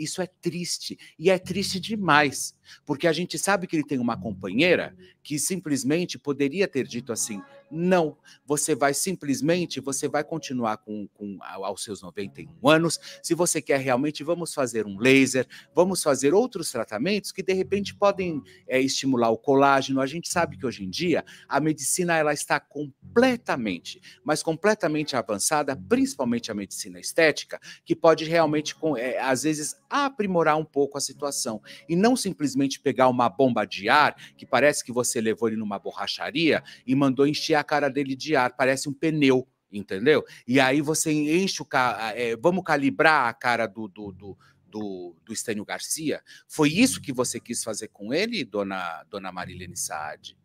Isso é triste. E é triste demais, porque a gente sabe que ele tem uma companheira que simplesmente poderia ter dito assim: não, você vai simplesmente, você vai continuar com, com aos seus 91 anos. Se você quer realmente, vamos fazer um laser, vamos fazer outros tratamentos que de repente podem é, estimular o colágeno. A gente sabe que hoje em dia a medicina ela está completamente, mas completamente avançada, principalmente a medicina estética, que pode realmente, é, às vezes, aprimorar um pouco a situação e não simplesmente pegar uma bomba de ar que parece que você levou ele numa borracharia e mandou encher a cara dele de ar, parece um pneu, entendeu? E aí você enche o. carro, É, vamos calibrar a cara do, do, do do, do Estênio Garcia? Foi isso uhum. que você quis fazer com ele, dona, dona Marilene Saad?